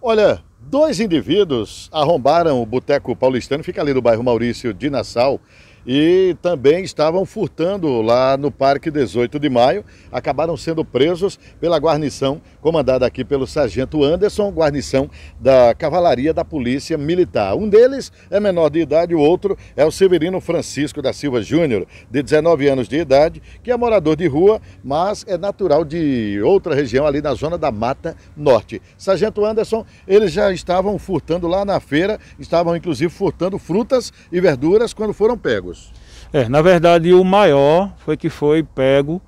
Olha, dois indivíduos arrombaram o Boteco Paulistano, fica ali no bairro Maurício de Nassau, e também estavam furtando lá no Parque 18 de Maio. Acabaram sendo presos pela guarnição comandada aqui pelo Sargento Anderson, guarnição da Cavalaria da Polícia Militar. Um deles é menor de idade, o outro é o Severino Francisco da Silva Júnior, de 19 anos de idade, que é morador de rua, mas é natural de outra região ali na zona da Mata Norte. Sargento Anderson, eles já estavam furtando lá na feira, estavam inclusive furtando frutas e verduras quando foram pegos. É, na verdade o maior foi que foi pego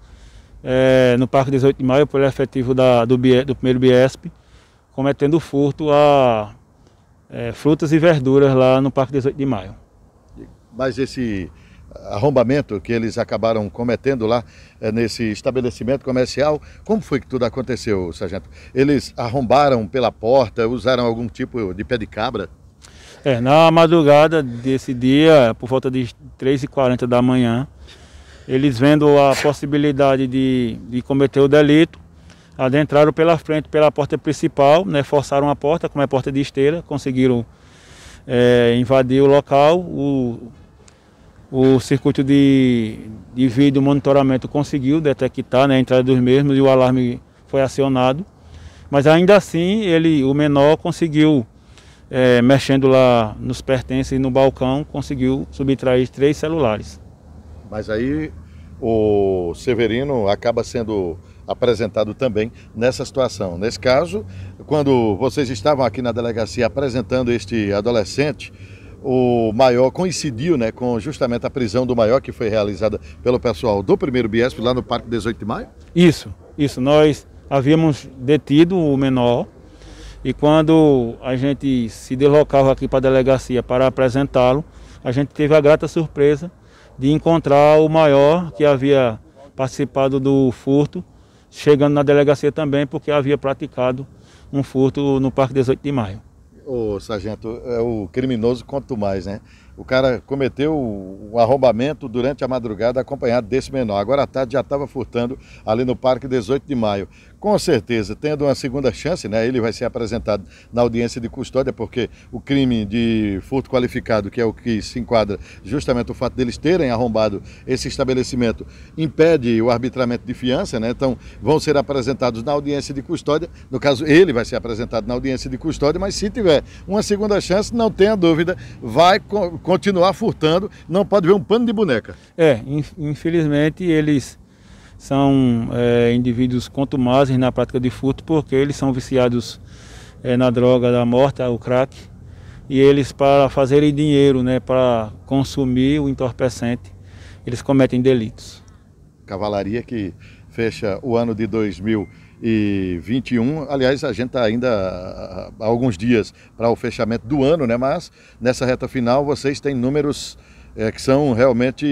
é, no Parque 18 de Maio pelo efetivo da, do, do, primeiro Biesp, cometendo furto a é, frutas e verduras lá no Parque 18 de Maio. Mas esse arrombamento que eles acabaram cometendo lá é, nesse estabelecimento comercial. Como foi que tudo aconteceu, sargento? Eles arrombaram pela porta, usaram algum tipo de pé de cabra? É, na madrugada desse dia, por volta de 3h40 da manhã, eles vendo a possibilidade de, de cometer o delito, adentraram pela frente, pela porta principal, né, forçaram a porta, como é porta de esteira, conseguiram é, invadir o local, o, o circuito de, de vídeo monitoramento conseguiu detectar né, a entrada dos mesmos e o alarme foi acionado. Mas ainda assim, ele, o menor conseguiu é, mexendo lá nos pertences e no balcão, conseguiu subtrair três celulares. Mas aí o Severino acaba sendo apresentado também nessa situação. Nesse caso, quando vocês estavam aqui na delegacia apresentando este adolescente, o maior coincidiu né, com justamente a prisão do maior que foi realizada pelo pessoal do primeiro Biesp lá no Parque 18 de Maio? Isso, isso. Nós havíamos detido o menor e quando a gente se deslocava aqui para a delegacia para apresentá-lo, a gente teve a grata surpresa de encontrar o maior que havia participado do furto, chegando na delegacia também porque havia praticado um furto no Parque 18 de Maio. Ô, sargento, é o criminoso quanto mais, né? O cara cometeu o arrombamento durante a madrugada acompanhado desse menor. Agora à tarde já estava furtando ali no Parque 18 de Maio. Com certeza, tendo uma segunda chance, né? Ele vai ser apresentado na audiência de custódia, porque o crime de furto qualificado, que é o que se enquadra justamente o fato deles terem arrombado esse estabelecimento, impede o arbitramento de fiança, né? Então, vão ser apresentados na audiência de custódia. No caso, ele vai ser apresentado na audiência de custódia, mas se tiver uma segunda chance, não tenha dúvida, vai continuar furtando, não pode ver um pano de boneca. É, infelizmente eles são é, indivíduos contumazes na prática de furto porque eles são viciados é, na droga da morte, o crack, e eles para fazerem dinheiro, né, para consumir o entorpecente, eles cometem delitos. Cavalaria que fecha o ano de 2000 e 21. Aliás, a gente está ainda há alguns dias para o fechamento do ano, né? Mas nessa reta final vocês têm números é, que são realmente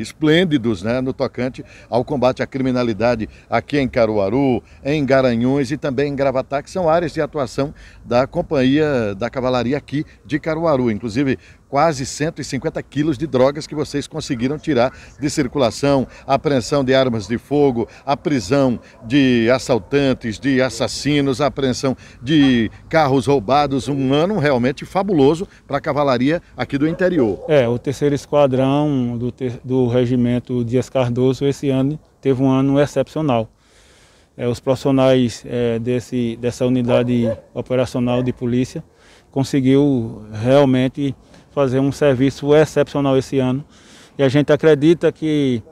esplêndidos né, no tocante ao combate à criminalidade aqui em Caruaru, em Garanhuns e também em Gravatá, que são áreas de atuação da Companhia da Cavalaria aqui de Caruaru. Inclusive, quase 150 quilos de drogas que vocês conseguiram tirar de circulação, apreensão de armas de fogo, a prisão de assaltantes, de assassinos, a apreensão de carros roubados, um ano realmente fabuloso para a cavalaria aqui do interior. É, o terceiro esquadrão do, ter do regimento Dias Cardoso esse ano teve um ano excepcional. É, os profissionais é, desse, dessa unidade operacional de polícia conseguiu realmente fazer um serviço excepcional esse ano. E a gente acredita que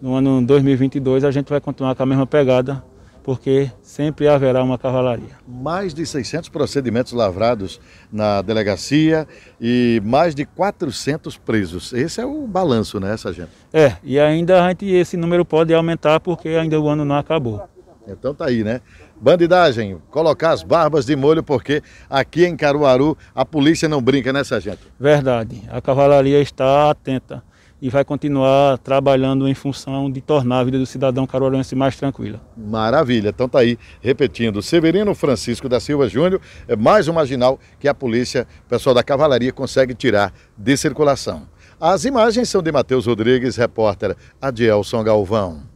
no ano 2022 a gente vai continuar com a mesma pegada, porque sempre haverá uma cavalaria. Mais de 600 procedimentos lavrados na delegacia e mais de 400 presos. Esse é o balanço, né, sargento? É, e ainda gente, esse número pode aumentar porque ainda o ano não acabou. Então tá aí, né? Bandidagem, colocar as barbas de molho, porque aqui em Caruaru a polícia não brinca, né, sargento? Verdade. A cavalaria está atenta e vai continuar trabalhando em função de tornar a vida do cidadão caruaruense mais tranquila. Maravilha. Então tá aí, repetindo, Severino Francisco da Silva Júnior é mais um marginal que a polícia, o pessoal da cavalaria consegue tirar de circulação. As imagens são de Matheus Rodrigues, repórter Adielson Galvão.